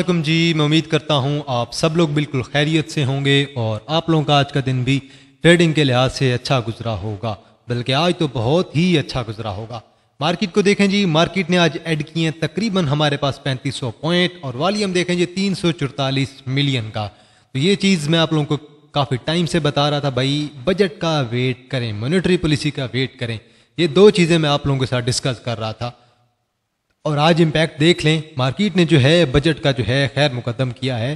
वालेकुम जी मैं उम्मीद करता हूँ आप सब लोग बिल्कुल खैरियत से होंगे और आप लोगों का आज का दिन भी ट्रेडिंग के लिहाज से अच्छा गुजरा होगा बल्कि आज तो बहुत ही अच्छा गुजरा होगा मार्केट को देखें जी मार्केट ने आज ऐड किए हैं तकरीबन हमारे पास 3500 पॉइंट और वॉल्यूम देखें जी तीन मिलियन का तो ये चीज़ मैं आप लोगों को काफ़ी टाइम से बता रहा था भाई बजट का वेट करें मॉनेटरी पॉलिसी का वेट करें ये दो चीज़ें मैं आप लोगों के साथ डिस्कस कर रहा था और आज इम्पैक्ट देख लें मार्केट ने जो है बजट का जो है खैर मुकदम किया है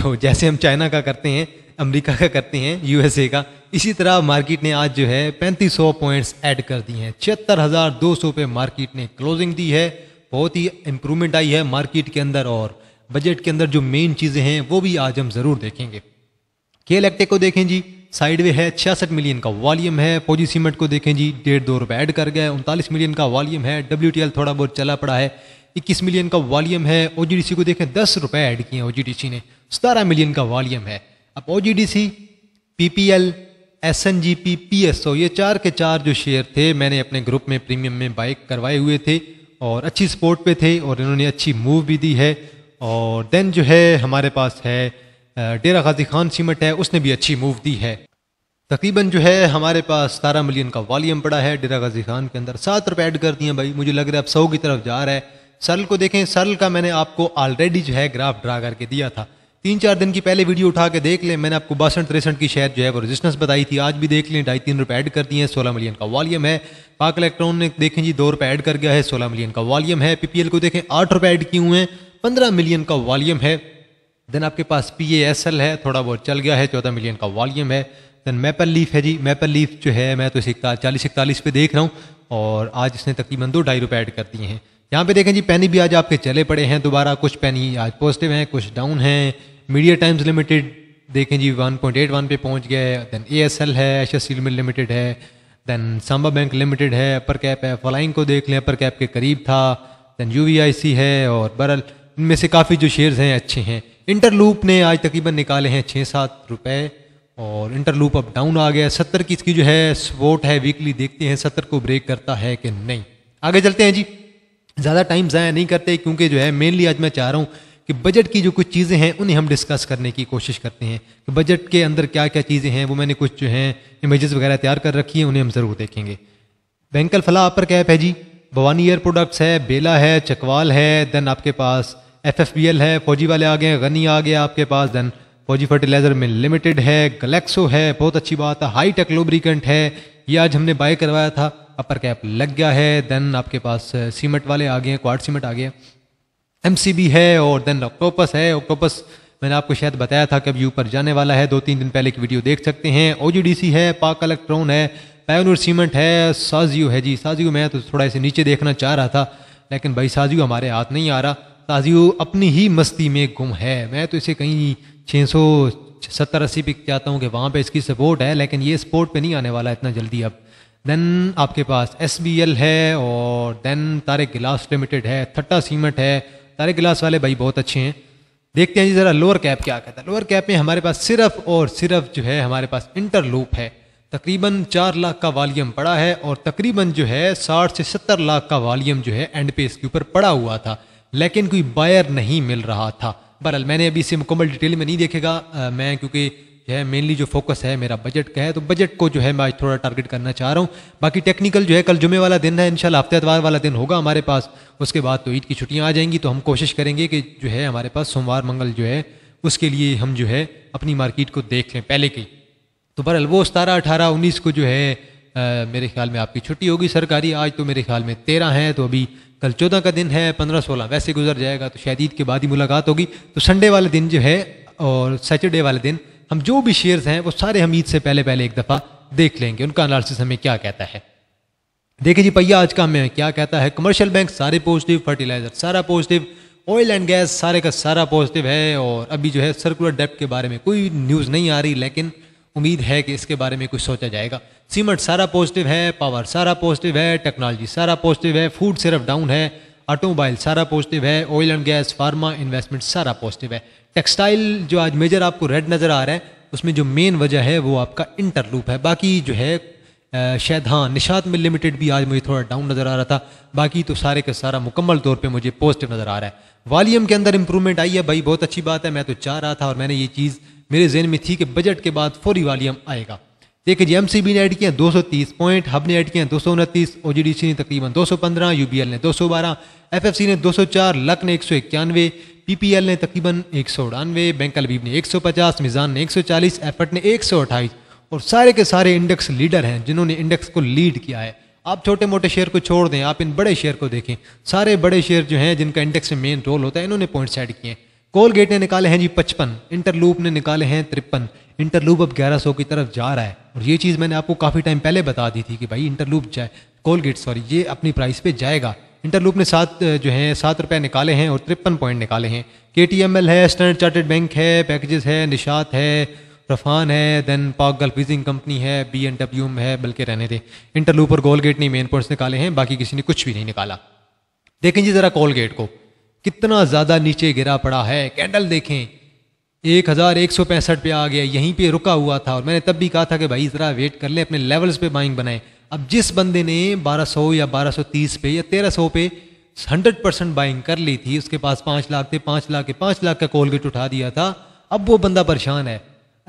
तो जैसे हम चाइना का करते हैं अमेरिका का करते हैं यूएसए का इसी तरह मार्केट ने आज जो है 3500 पॉइंट्स ऐड कर दी हैं छिहत्तर हज़ार दो सौ पे मार्केट ने क्लोजिंग दी है बहुत ही इम्प्रूवमेंट आई है मार्केट के अंदर और बजट के अंदर जो मेन चीज़ें हैं वो भी आज हम ज़रूर देखेंगे के को देखें जी साइड वे है छियासठ मिलियन का वॉल्यूम है पोजी सीमेंट को देखें जी डेढ़ दो रुपये ऐड कर गए उनतालीस मिलियन का वॉल्यूम है डब्ल्यू थोड़ा बहुत चला पड़ा है इक्कीस मिलियन का वॉल्यूम है ओ को देखें दस रुपये ऐड किए ओ ने सतारह मिलियन का वॉल्यूम है अब O G D C P P L S N G P P S O ये चार के चार जो शेयर थे मैंने अपने ग्रुप में प्रीमियम में बाइक करवाए हुए थे और अच्छी सपोर्ट पे थे और इन्होंने अच्छी मूव भी दी है और देन जो है हमारे पास है डेरा गाजी खान सीमेंट है उसने भी अच्छी मूव दी है तकरीबन जो है हमारे पास सतारह मिलियन का वॉल्यूम पड़ा है डेरा गाजी खान के अंदर सात रुपये ऐड कर दिए भाई मुझे लग रहा है अब सौ की तरफ जा रहा है सरल को देखें सरल का मैंने आपको ऑलरेडी जो है ग्राफ ड्रा करके दिया था तीन चार दिन की पहले वीडियो उठा के देख लें मैंने आपको बासठ तिरसठ की शेयर जो है वो रजिस्टेंस बताई थी आज भी देख लें ढाई तीन रुपये ऐड कर दिए हैं सोलह मिलियन का वॉल्यूम है पाक इलेक्ट्रॉन ने देखें जी दो रुपये ऐड कर गया है सोलह मिलियन का वॉल्यूम है पीपीएल को देखें आठ रुपये ऐड किए हुए हैं पंद्रह मिलियन का वॉल्यूम है देन आपके पास पी ए एस एल है थोड़ा बहुत चल गया है चौदह मिलियन का वॉल्यूम है देन मेपल लीफ है जी मेपल लीफ जो है मैं तो इसे चालीस इकतालीस पे देख रहा हूँ और आज इसने तकरीबन दो ढाई रुपये ऐड कर दिए हैं यहाँ पे देखें जी पैनी भी आज आपके चले पड़े हैं दोबारा कुछ पैनी आज पॉजिटिव हैं कुछ डाउन हैं मीडिया टाइम्स लिमिटेड देखें जी 1.81 पे पहुँच गए देन ए एस एल है एश एस लिमिटेड है देन सांबा बैंक लिमिटेड है अपर कैप है फ्लाइंग को देख लें अपर कैप के करीब था देन यू है और बरल इनमें से काफ़ी जो शेयर्स हैं अच्छे हैं इंटरलूप ने आज तकरीबन निकाले हैं छः सात रुपए और इंटरलूप अब डाउन आ गया सत्तर की इसकी जो है स्पोर्ट है वीकली देखते हैं सत्तर को ब्रेक करता है कि नहीं आगे चलते हैं जी ज़्यादा टाइम ज़ाया नहीं करते क्योंकि जो है मेनली आज मैं चाह रहा हूँ कि बजट की जो कुछ चीज़ें हैं उन्हें हम डिस्कस करने की कोशिश करते हैं कि बजट के अंदर क्या क्या चीज़ें हैं वो मैंने कुछ जो हैं इमेजेस वगैरह तैयार कर रखी हैं उन्हें हम ज़रूर देखेंगे बैंकल फला अपर कैप है जी भवानी एयर प्रोडक्ट्स है बेला है चकवाल है देन आपके पास एफ एफ बी एल है फौजी वाले आ गए गनी आ गया आपके पास देन फौजी फर्टिलाइजर में लिमिटेड है गलेक्सो है बहुत अच्छी बात है हाई टेक लोब्रिकेंट है ये आज हमने बाय करवाया था अपर कैप लग गया है देन आपके पास सीमेंट uh, वाले आ गए क्वार सीमेंट आ गए एम है और देन ऑक्टोपस है ऑक्टोपस मैंने आपको शायद बताया था कि अभी ऊपर जाने वाला है दो तीन दिन पहले की वीडियो देख सकते हैं ओ है पाक इलेक्ट्रॉन है पैनोर सीमेंट है साजियो है जी साजियो मैं तो थोड़ा इसे नीचे देखना चाह रहा था लेकिन भाई साजियो हमारे हाथ नहीं आ रहा ताजी वो अपनी ही मस्ती में गुम है मैं तो इसे कहीं छः सौ सत्तर अस्सी पे जाता हूँ कि वहाँ पे इसकी सपोर्ट है लेकिन ये सपोर्ट पे नहीं आने वाला इतना जल्दी अब देन आपके पास एस है और देन तारे गिलास लिमिटेड है थट्टा सीमेंट है तारे गिलास वाले भाई बहुत अच्छे हैं देखते हैं जी ज़रा लोअर कैप क्या कहता है लोअर कैप में हमारे पास सिर्फ और सिर्फ जो है हमारे पास इंटर लूप है तकरीबन चार लाख का वॉल्यूम पड़ा है और तकरीबन जो है साठ से सत्तर लाख का वॉल्यूम जो है एंड पे इसके ऊपर पड़ा हुआ था लेकिन कोई बायर नहीं मिल रहा था बहरहाल मैंने अभी इसे मुकम्मल डिटेल में नहीं देखेगा आ, मैं क्योंकि जो है मेनली जो फोकस है मेरा बजट का है तो बजट को जो है मैं आज थोड़ा टारगेट करना चाह रहा हूँ बाकी टेक्निकल जो है कल जुमे वाला दिन है इनशाला हफ्ते एतवार वाला दिन होगा हमारे पास उसके बाद तो ईद की छुट्टियाँ आ जाएंगी तो हम कोशिश करेंगे कि जो है हमारे पास सोमवार मंगल जो है उसके लिए हम जो है अपनी मार्केट को देख लें पहले की तो बहरहाल वो सतारह अठारह उन्नीस को जो है आ, मेरे ख्याल में आपकी छुट्टी होगी सरकारी आज तो मेरे ख्याल में तेरह हैं तो अभी कल चौदह का दिन है पंद्रह सोलह वैसे गुजर जाएगा तो शायद ईद के बाद ही मुलाकात होगी तो संडे वाले दिन जो है और सैटरडे वाले दिन हम जो भी शेयर्स हैं वो सारे हम ईद से पहले पहले एक दफ़ा देख लेंगे उनका अनालिस हमें क्या कहता है देखिए जी पहिया आज का हमें क्या कहता है कमर्शियल बैंक सारे पॉजिटिव फर्टिलाइजर सारा पॉजिटिव ऑयल एंड गैस सारे का सारा पॉजिटिव है और अभी जो है सर्कुलर डेप्ट के बारे में कोई न्यूज़ नहीं आ रही लेकिन उम्मीद है कि इसके बारे में कुछ सोचा जाएगा सीमेंट सारा पॉजिटिव है पावर सारा पॉजिटिव है टेक्नोलॉजी सारा पॉजिटिव है फूड सिर्फ डाउन है ऑटोमोबाइल सारा पॉजिटिव है oil and gas pharma investment सारा पॉजिटिव है टेक्सटाइल जो आज मेजर आपको रेड नज़र आ रहा है उसमें जो मेन वजह है वो आपका इंटरलूप है बाकी जो है शायद हाँ निशात में लिमिटेड भी आज मुझे थोड़ा डाउन नज़र आ रहा था बाकी तो सारे का सारा मुकम्मल तौर पे मुझे पॉजिटिव नज़र आ रहा है वॉल्यूम के अंदर इंप्रूवमेंट आई है भाई बहुत अच्छी बात है मैं तो चाह रहा था और मैंने ये चीज़ मेरे जहन में थी कि बजट के बाद फौरी वालीम आएगा देखिए जी एम सी बी ने ऐड किया दो सौ तीस पॉइंट हब ने ऐड किया दो सौ उनतीस ओ जी डी सी ने तकरीबन पंद्रह यू बी एल ने दो सौ बारह एफ एफ सी ने दो सौ चार लक ने एक सौ इक्यानवे पी पी एल ने तकरीबन एक सौ उड़ानवे बैंक अलबीब ने एक सौ पचास मिज़ान ने एक सौ चालीस एफर्ट ने एक सौ अट्ठाईस और सारे के सारे इंडेक्स लीडर हैं जिन्होंने इंडेक्स को लीड किया है आप छोटे मोटे शेयर को छोड़ दें आप इन बड़े शेयर को देखें सारे बड़े शेयर जो हैं जिनका इंडेक्स में मेन रोल होता है इन्होंने पॉइंट्स ऐड किए हैं कोलगेट ने निकाले हैं जी पचपन इंटरलूप ने निकाले हैं तिरपन इंटरलूप अब 1100 की तरफ जा रहा है और ये चीज़ मैंने आपको काफ़ी टाइम पहले बता दी थी कि भाई इंटरलूप जाए कोलगेट सॉरी ये अपनी प्राइस पे जाएगा इंटरलूप ने सात जो है सात रुपए निकाले हैं और तिरपन पॉइंट निकाले हैं के टी एम एल है स्टैंडर्ड चार्टेड बैंक है पैकेजेस है निशात है रफान है देन पाक गल्फ कंपनी है बी एन डब्ल्यू है बल्कि रहने थे इंटरलूप और गोलगेट ने मेन पॉइंट्स निकाले हैं बाकी किसी ने कुछ भी नहीं निकाला देखें जी ज़रा कोलगेट को कितना ज़्यादा नीचे गिरा पड़ा है कैंडल देखें एक हज़ार एक सौ पैंसठ पे आ गया यहीं पे रुका हुआ था और मैंने तब भी कहा था कि भाई ज़रा वेट कर ले अपने लेवल्स पे बाइंग बनाए अब जिस बंदे ने 1200 या 1230 पे या 1300 पे 100 परसेंट बाइंग कर ली थी उसके पास पांच लाख थे पांच लाख के पांच लाख का कोलगेट उठा दिया था अब वो बंदा परेशान है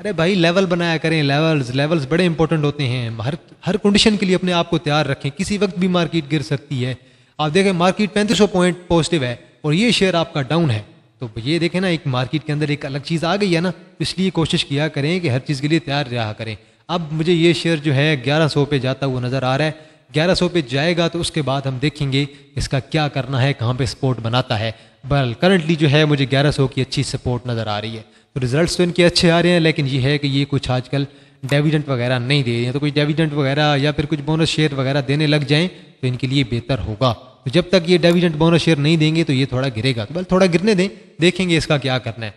अरे भाई लेवल बनाया करें लेवल्स लेवल्स बड़े इंपॉर्टेंट होते हैं हर हर कंडीशन के लिए अपने आप को तैयार रखें किसी वक्त भी मार्केट गिर सकती है आप देखें मार्केट पैंतीस पॉइंट पॉजिटिव है और ये शेयर आपका डाउन है तो ये देखें ना एक मार्केट के अंदर एक अलग चीज़ आ गई है ना तो इसलिए कोशिश किया करें कि हर चीज़ के लिए तैयार रहा करें अब मुझे ये शेयर जो है ग्यारह सौ पे जाता हुआ नज़र आ रहा है ग्यारह सौ पे जाएगा तो उसके बाद हम देखेंगे इसका क्या करना है कहाँ पे सपोर्ट बनाता है बल करंटली जो है मुझे ग्यारह सौ की अच्छी सपोर्ट नज़र आ रही है तो रिजल्ट्स तो इनके अच्छे आ रहे हैं लेकिन ये है कि ये कुछ आजकल डेविडेंट वगैरह नहीं दे रहे हैं तो कुछ डेविडेंट वगैरह या फिर कुछ बोनस शेयर वगैरह देने लग जाएँ तो इनके लिए बेहतर होगा तो जब तक ये डेविडेंट बोनस शेयर नहीं देंगे तो ये थोड़ा गिरेगा तो बल थोड़ा गिरने दें देखेंगे इसका क्या करना है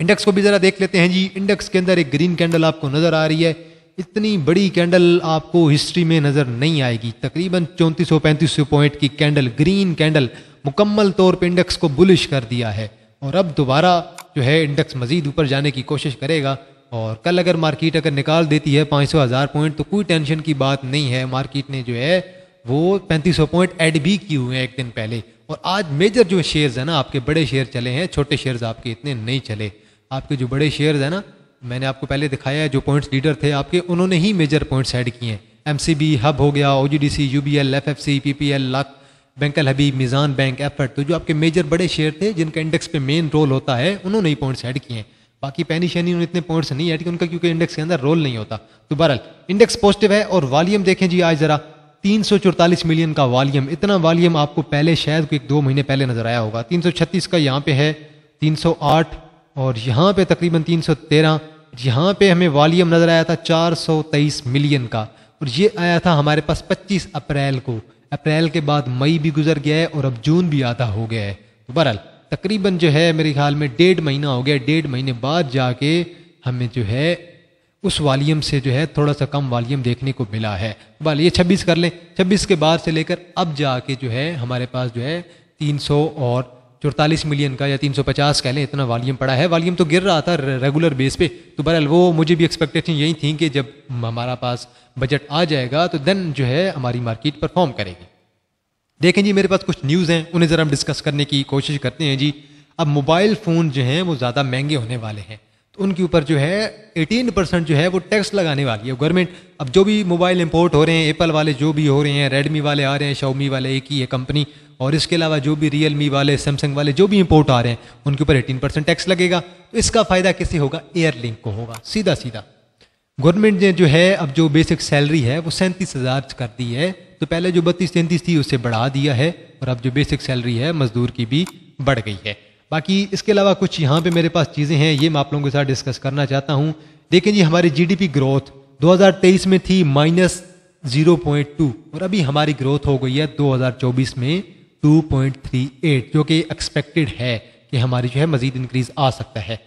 इंडेक्स को भी ज़रा देख लेते हैं जी इंडेक्स के अंदर एक ग्रीन कैंडल आपको नज़र आ रही है इतनी बड़ी कैंडल आपको हिस्ट्री में नज़र नहीं आएगी तकरीबन चौंतीस सौ पैंतीस सौ पॉइंट की कैंडल ग्रीन कैंडल मुकम्मल तौर पर इंडेक्स को बुलिश कर दिया है और अब दोबारा जो है इंडेक्स मजीद ऊपर जाने की कोशिश करेगा और कल अगर मार्केट अगर निकाल देती है पाँच सौ हज़ार पॉइंट तो कोई टेंशन की बात नहीं है मार्केट ने जो है वो सौ पॉइंट ऐड भी किए हुए हैं एक दिन पहले और आज मेजर जो शेयर्स है ना आपके बड़े शेयर चले हैं छोटे शेयर्स आपके इतने नहीं चले आपके जो बड़े शेयर्स हैं ना मैंने आपको पहले दिखाया है जो पॉइंट्स लीडर थे आपके उन्होंने ही मेजर पॉइंट्स ऐड किए हैं एम हब हो गया O G D C U B L F F C P P L लक बैंकल हबी मिज़ान बैंक एफर्ट तो जो आपके मेजर बड़े शेयर थे जिनका इंडेक्स पे मेन रोल होता है उन्होंने ही पॉइंट्स ऐड किए हैं बाकी पैनी शैनी उन्होंने इतने पॉइंट्स नहीं ऐड किए उनका क्योंकि इंडेक्स के अंदर रोल नहीं होता तो बहरल इंडेक्स पॉजिटिव है और वॉल्यूम देखें जी आज ज़रा तीन मिलियन का वॉल्यूम इतना वॉल्यूम आपको पहले शायद एक दो महीने पहले नजर आया होगा 336 का यहाँ पे है 308 और यहाँ पे तकरीबन 313 यहाँ पे हमें वॉल्यूम नजर आया था 423 मिलियन का और ये आया था हमारे पास 25 अप्रैल को अप्रैल के बाद मई भी गुजर गया है और अब जून भी आधा हो गया है तो बहरहाल तकरीबन जो है मेरे ख्याल में डेढ़ महीना हो गया डेढ़ महीने बाद जाके हमें जो है उस वालीम से जो है थोड़ा सा कम वालीम देखने को मिला है बल ये छब्बीस कर लें छब्बीस के बाद से लेकर अब जाके जो है हमारे पास जो है तीन सौ और चौतालीस मिलियन का या 350 कह लें इतना वॉल्यूम पड़ा है वालीम तो गिर रहा था रेगुलर बेस पे तो बहरहाल वो मुझे भी एक्सपेक्टेशन यही थी कि जब हमारा पास बजट आ जाएगा तो देन जो है हमारी मार्केट परफॉर्म करेगी देखें जी मेरे पास कुछ न्यूज़ हैं उन्हें ज़रा हम डिस्कस करने की कोशिश करते हैं जी अब मोबाइल फ़ोन जो हैं वो ज़्यादा महंगे होने वाले हैं तो उनके ऊपर जो है 18 परसेंट जो है वो टैक्स लगाने वाली है गवर्नमेंट अब जो भी मोबाइल इंपोर्ट हो रहे हैं एप्पल वाले जो भी हो रहे हैं रेडमी वाले आ रहे हैं शाउमी वाले एक ही है कंपनी और इसके अलावा जो भी रियल मी वाले सैमसंग वाले जो भी इम्पोर्ट आ रहे हैं उनके ऊपर एटीन परसेंट टैक्स लगेगा तो इसका फ़ायदा किसे होगा एयरलिंक को होगा सीधा सीधा गवर्नमेंट ने जो है अब जो बेसिक सैलरी है वो सैंतीस हज़ार कर दी है तो पहले जो बत्तीस तैंतीस थी उसे बढ़ा दिया है और अब जो बेसिक सैलरी है मज़दूर की भी बढ़ गई है बाकी इसके अलावा कुछ यहाँ पे मेरे पास चीज़ें हैं ये मैं आप लोगों के साथ डिस्कस करना चाहता हूँ देखें जी हमारी जीडीपी ग्रोथ 2023 में थी माइनस 0.2 और अभी हमारी ग्रोथ हो गई है दो में टू जो कि एक्सपेक्टेड है कि हमारी जो है मजीद इंक्रीज आ सकता है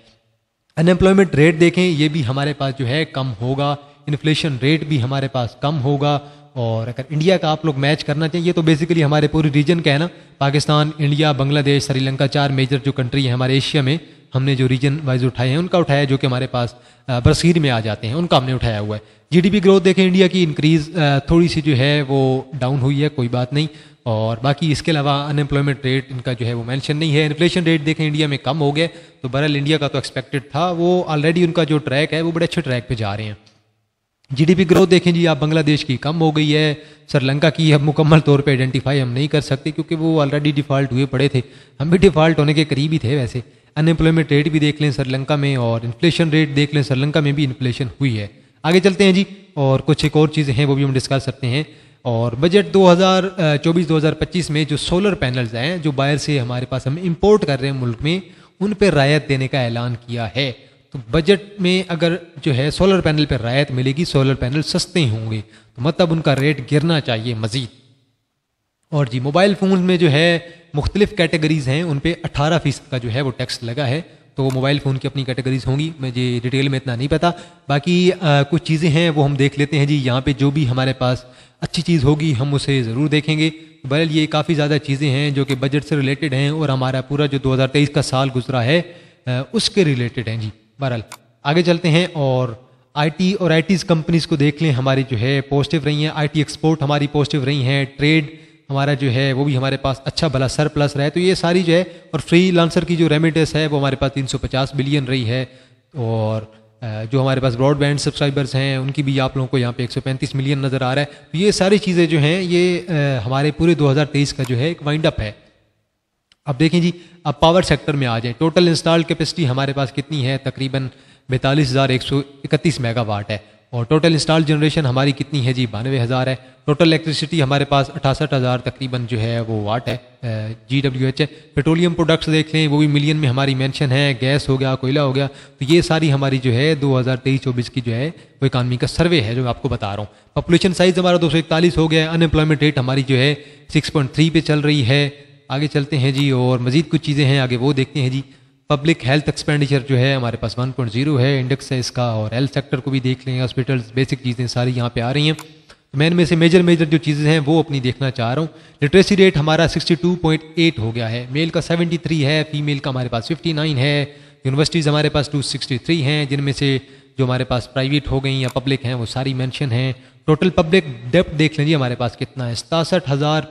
अनएम्प्लॉयमेंट रेट देखें ये भी हमारे पास जो है कम होगा इन्फ्लेशन रेट भी हमारे पास कम होगा और अगर इंडिया का आप लोग मैच करना चाहिए ये तो बेसिकली हमारे पूरे रीजन का है ना पाकिस्तान इंडिया बांग्लादेश श्रीलंका चार मेजर जो कंट्री हैं हमारे एशिया में हमने जो रीजन वाइज उठाए हैं उनका उठाया जो कि हमारे पास बरसीर में आ जाते हैं उनका हमने उठाया हुआ है जीडीपी ग्रोथ देखें इंडिया की इंक्रीज़ थोड़ी सी जो है वो डाउन हुई है कोई बात नहीं और बाकी इसके अलावा अनएम्प्लॉयमेंट रेट इनका जो है वो मेंशन नहीं है इन्फ्लेशन रेट देखें इंडिया में कम हो गया तो बहरल इंडिया का तो एक्सपेक्टेड था वो ऑलरेडी उनका जो ट्रैक है वो बड़े अच्छे ट्रैक पर जा रहे हैं जीडीपी ग्रोथ देखें जी आप बांग्लादेश की कम हो गई है श्रीलंका की हम मुकम्मल तौर पे आइडेंटिफाई हम नहीं कर सकते क्योंकि वो ऑलरेडी डिफ़ॉल्ट हुए पड़े थे हम भी डिफ़ॉल्ट होने के करीब ही थे वैसे अनएम्प्लॉयमेंट रेट भी देख लें श्रीलंका में और इन्फ्लेशन रेट देख लें श्रीलंका में भी इन्फ्लेशन हुई है आगे चलते हैं जी और कुछ एक और चीज़ें हैं वो भी हम डिस्कस करते हैं और बजट 2024-2025 में जो सोलर पैनल्स हैं जो बाहर से हमारे पास हम इम्पोर्ट कर रहे हैं मुल्क में उन पर रायत देने का ऐलान किया है तो बजट में अगर जो है सोलर पैनल पर रायत मिलेगी सोलर पैनल सस्ते होंगे तो मतलब उनका रेट गिरना चाहिए मज़ीद और जी मोबाइल फ़ोन में जो है मुख्तलिफ कैटेगरीज़ हैं उन पर अठारह फ़ीसद का जो है वो टैक्स लगा है तो मोबाइल फ़ोन की अपनी कैटेगरीज़ होंगी मैं जी डिटेल में इतना नहीं पता बाकी आ, कुछ चीज़ें हैं वो हम देख लेते हैं जी यहाँ पे जो भी हमारे पास अच्छी चीज़ होगी हम उसे ज़रूर देखेंगे बहरल ये काफ़ी ज़्यादा चीज़ें हैं जो कि बजट से रिलेटेड हैं और हमारा पूरा जो 2023 का साल गुजरा है आ, उसके रिलेटेड हैं जी बहरहाल आगे चलते हैं और आईटी और आई कंपनीज को देख लें हमारी जो है पॉजिटिव रही हैं आईटी एक्सपोर्ट हमारी पॉजिटिव रही हैं ट्रेड हमारा जो है वो भी हमारे पास अच्छा भला सरप्लस रहा है तो ये सारी जो है और फ्री लांसर की जो रेमिटेस है वो हमारे पास 350 बिलियन रही है और जो हमारे पास ब्रॉडबैंड सब्सक्राइबर्स हैं उनकी भी आप लोगों को यहाँ पे 135 मिलियन नज़र आ रहा है तो ये सारी चीज़ें जो हैं ये हमारे पूरे 2023 का जो है एक वाइंड अप है अब देखें जी अब पावर सेक्टर में आ जाए टोटल इंस्टॉल्ड कैपेसिटी हमारे पास कितनी है तकरीबन बैतालीस हज़ार एक सौ इकतीस मेगावाट है और टोटल इंस्टॉल्ड जनरेशन हमारी कितनी है जी बानवे हज़ार है टोटल इलेक्ट्रिसिटी हमारे पास अठासठ हज़ार तकरीबन जो है वो वाट है जी डब्ल्यू एच है पेट्रोलियम प्रोडक्ट्स देख लें वो भी मिलियन में हमारी मेंशन है गैस हो गया कोयला हो गया तो ये सारी हमारी जो है 2023-24 की जो है वो इकानमी का सर्वे है जो मैं आपको बता रहा हूँ पॉपुलेशन साइज़ हमारा दो हो गया है अनएम्प्लॉयमेंट रेट हमारी जो है सिक्स पॉइंट थ्री पे चल रही है आगे चलते हैं जी और मजीद कुछ चीज़ें हैं आगे वो देखते हैं जी पब्लिक हेल्थ एक्सपेंडिचर जो है हमारे पास वन पॉइंट जीरो है इंडेक्स है इसका और हेल्थ सेक्टर को भी देख लें हॉस्पिटल बेसिक चीज़ें सारी यहाँ पे आ रही हैं तो मैं इनमें से मेजर मेजर जो चीज़ें हैं वो अपनी देखना चाह रहा हूँ लिटरेसी रेट हमारा 62.8 हो गया है मेल का 73 है फीमेल का हमारे पास 59 है यूनिवर्सिटीज़ हमारे पास 263 हैं जिनमें से जो हमारे पास प्राइवेट हो गई या पब्लिक हैं वो सारी मैंशन हैं टोटल पब्लिक डेप्ट देख लें जी हमारे पास कितना है सतासठ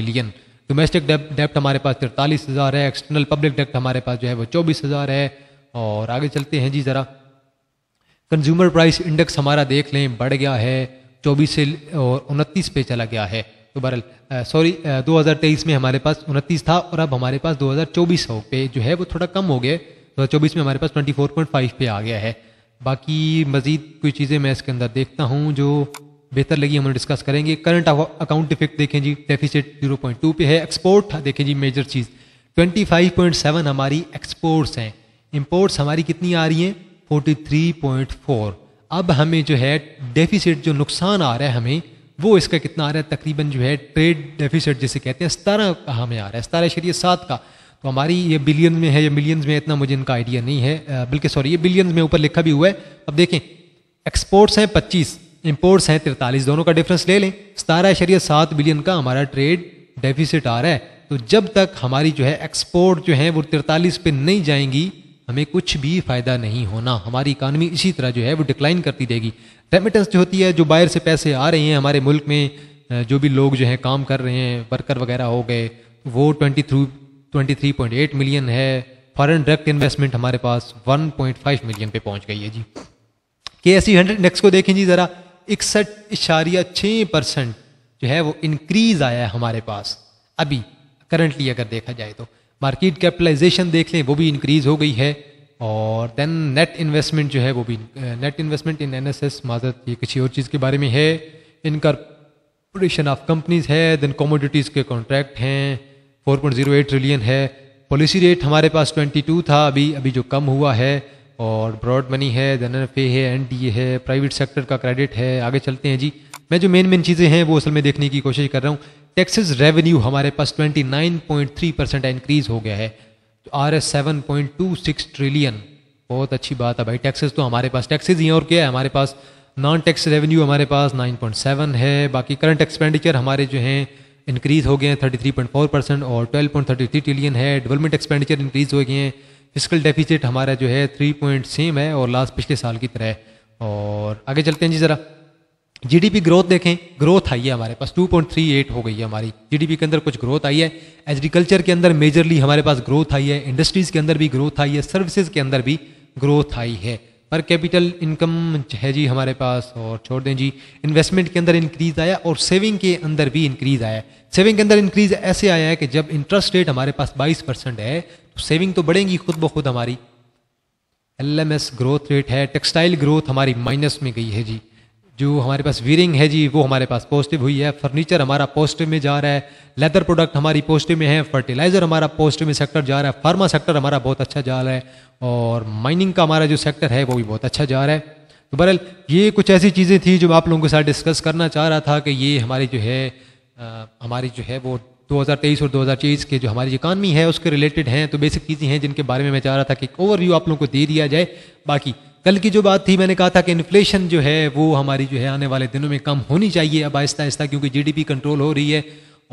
मिलियन डोमेस्टिक डेप्ट हमारे पास तिरतालीस हज़ार है एक्सटर्नल पब्लिक डेप्ट हमारे पास जो है वो चौबीस हज़ार है और आगे चलते हैं जी ज़रा कंज्यूमर प्राइस इंडेक्स हमारा देख लें बढ़ गया है चौबीस से और उनतीस पे चला गया है तो बहरल सॉरी 2023 में हमारे पास उनतीस था और अब हमारे पास चौबीस हो पे जो है वो थोड़ा कम हो गया दो चौबीस में हमारे पास फाइव पे आ गया है बाकी मज़ीद कुछ चीज़ें मैं इसके अंदर देखता हूँ जो बेहतर लगी हम डिस्कस करेंगे करंट अकाउंट इफेक्ट देखें जी डेफिसिट 0.2 पे है एक्सपोर्ट देखें जी मेजर चीज़ 25.7 हमारी एक्सपोर्ट्स हैं इम्पोर्ट्स हमारी कितनी आ रही हैं 43.4 अब हमें जो है डेफिसिट जो नुकसान आ रहा है हमें वो इसका कितना आ रहा है तकरीबन जो है ट्रेड डेफिसिट जिसे कहते हैं सतारह का हमें आ रहा है सतारह शरीय सात का तो हमारी ये बिलियन में है या मिलियंस में इतना मुझे इनका आइडिया नहीं है बल्कि सॉरी ये बिलियंस में ऊपर लिखा भी हुआ है अब देखें एक्सपोर्ट्स हैं पच्चीस इम्पोर्ट्स हैं तिरतालीस दोनों का डिफरेंस ले लें सतारह शरीय सात बिलियन का हमारा ट्रेड डेफिसिट आ रहा है तो जब तक हमारी जो है एक्सपोर्ट जो है वो तिरतालीस पे नहीं जाएंगी हमें कुछ भी फायदा नहीं होना हमारी इकानमी इसी तरह जो है वो डिक्लाइन करती रहेगी रेमिटेंस जो होती है जो बाहर से पैसे आ रहे हैं हमारे मुल्क में जो भी लोग जो हैं काम कर रहे हैं वर्कर वगैरह हो गए वो twenty through twenty three point eight million है फॉरेन डायरेक्ट इन्वेस्टमेंट हमारे पास वन पॉइंट फाइव मिलियन पे पहुंच गई है जी के एस सी हंड्रेड इंडेक्स को देखें जी ज़रा इकसठ इशारिया छः परसेंट जो है वो इंक्रीज आया है हमारे पास अभी करंटली अगर देखा जाए तो मार्केट कैपिटलाइजेशन देख लें वो भी इंक्रीज हो गई है और देन नेट इन्वेस्टमेंट जो है वो भी net investment in N S S माजरत ये किसी और चीज़ के बारे में है इनकॉर्पोरेशन ऑफ कंपनीज है देन कॉमोडिटीज़ के कॉन्ट्रैक्ट हैं 4.08 ट्रिलियन है पॉलिसी रेट हमारे पास 22 था अभी अभी जो कम हुआ है और ब्रॉड मनी है एफ पे है एन ए है प्राइवेट सेक्टर का क्रेडिट है आगे चलते हैं जी मैं जो मेन मेन चीज़ें हैं वो असल में देखने की कोशिश कर रहा हूँ टैक्सेस रेवेन्यू हमारे पास 29.3 परसेंट इंक्रीज़ हो गया है तो R S seven point two six trillion बहुत अच्छी बात है भाई टैक्सेस तो हमारे पास टैक्सेज ही हैं और क्या है हमारे पास नॉन टैक्स रेवेन्यू हमारे पास 9.7 है बाकी करंट एक्सपेंडिचर हमारे जो हैं इंक्रीज़ हो गए हैं 33.4 परसेंट और 12.33 ट्रिलियन है डेवलपमेंट एक्सपेंडिचर इंक्रीज़ हो गए हैं फिजिकल डेफिसिट हमारा जो है थ्री पॉइंट सेम है और लास्ट पिछले साल की तरह और आगे चलते हैं जी ज़रा जीडीपी ग्रोथ देखें ग्रोथ आई है हमारे पास 2.38 हो गई है हमारी जीडीपी के अंदर कुछ ग्रोथ आई है एग्रीकल्चर के अंदर मेजरली हमारे पास ग्रोथ आई है इंडस्ट्रीज़ के अंदर भी ग्रोथ आई है सर्विसेज के अंदर भी ग्रोथ आई है पर कैपिटल इनकम है जी हमारे पास और छोड़ दें जी इन्वेस्टमेंट के अंदर इंक्रीज आया और सेविंग के अंदर भी इंक्रीज आया सेविंग के अंदर इंक्रीज ऐसे आया है कि जब इंटरेस्ट रेट हमारे पास 22 परसेंट है सेविंग तो बढ़ेंगी खुद ब खुद हमारी एल ग्रोथ रेट है टेक्सटाइल ग्रोथ हमारी माइनस में गई है जी जो हमारे पास वीरिंग है जी वो हमारे पास पॉजिटिव हुई है फर्नीचर हमारा पॉजिटिव में जा रहा है लेदर प्रोडक्ट हमारी पॉजिटिव में है फर्टिलाइज़र हमारा पॉजिटिव में सेक्टर जा रहा है फार्मा सेक्टर हमारा बहुत अच्छा जा रहा है और माइनिंग का हमारा जो सेक्टर है वो भी बहुत अच्छा जा रहा है तो बहरहाल ये कुछ ऐसी चीज़ें थी जो मैं आप लोगों के साथ डिस्कस करना चाह रहा था कि ये हमारी जो है आ, हमारी जो है वो 2023 और 2024 के जो हमारी इकानमी है उसके रिलेटेड हैं तो बेसिक चीज़ें हैं जिनके बारे में मैं चाह रहा था कि ओवरव्यू आप लोगों को दे दिया जाए बाकी कल की जो बात थी मैंने कहा था कि इन्फ्लेशन जो है वो हमारी जो है आने वाले दिनों में कम होनी चाहिए अब आहिस्ता आहिस्ता क्योंकि जी कंट्रोल हो रही है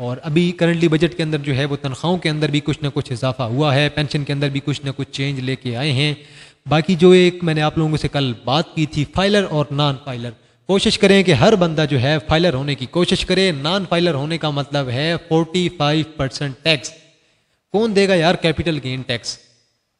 और अभी करंटली बजट के अंदर जो है वो तनख्वाहों के अंदर भी कुछ ना कुछ इजाफा हुआ है पेंशन के अंदर भी कुछ ना कुछ चेंज लेके आए हैं बाकी जो एक मैंने आप लोगों से कल बात की थी फाइलर और नॉन फाइलर कोशिश करें कि हर बंदा जो है फाइलर होने की कोशिश करे नॉन फाइलर होने का मतलब है फोर्टी फाइव परसेंट टैक्स कौन देगा यार कैपिटल गेन टैक्स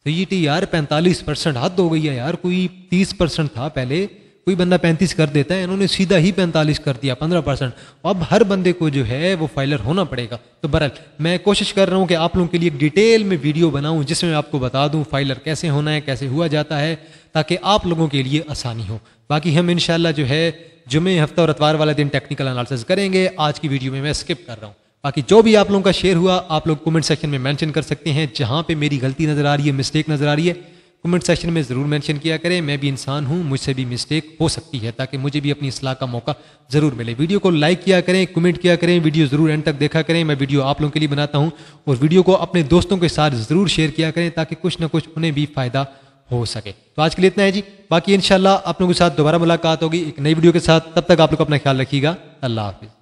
टी यार पैंतालीस परसेंट हद हो गई है यार कोई तीस परसेंट था पहले कोई बंदा पैंतीस कर देता है इन्होंने सीधा ही पैंतालीस कर दिया पंद्रह परसेंट अब हर बंदे को जो है वो फाइलर होना पड़ेगा तो बहरहाल मैं कोशिश कर रहा हूँ कि आप लोगों के लिए डिटेल में वीडियो बनाऊँ जिसमें आपको बता दूँ फाइलर कैसे होना है कैसे हुआ जाता है ताकि आप लोगों के लिए आसानी हो बाकी हम इन जो है जुमे हफ्ता और अतवार वाला दिन टेक्निकल एनालिसिस करेंगे आज की वीडियो में मैं स्किप कर रहा हूँ बाकी जो भी आप लोगों का शेयर हुआ आप लोग कमेंट सेक्शन में मेंशन कर सकते हैं जहाँ पे मेरी गलती नज़र आ रही है मिस्टेक नज़र आ रही है कमेंट सेक्शन में ज़रूर मेंशन किया करें मैं भी इंसान हूँ मुझसे भी मिस्टेक हो सकती है ताकि मुझे भी अपनी असलाह का मौका ज़रूर मिले वीडियो को लाइक किया करें कमेंट किया करें वीडियो ज़रूर एंड तक देखा करें मैं वीडियो आप लोगों के लिए बनाता हूँ और वीडियो को अपने दोस्तों के साथ ज़रूर शेयर किया करें ताकि कुछ ना कुछ उन्हें भी फ़ायदा हो सके तो आज के लिए इतना है जी बाकी इन आप लोगों के साथ दोबारा मुलाकात होगी एक नई वीडियो के साथ तब तक आप लोग अपना ख्याल रखिएगा अल्लाह हाफिज़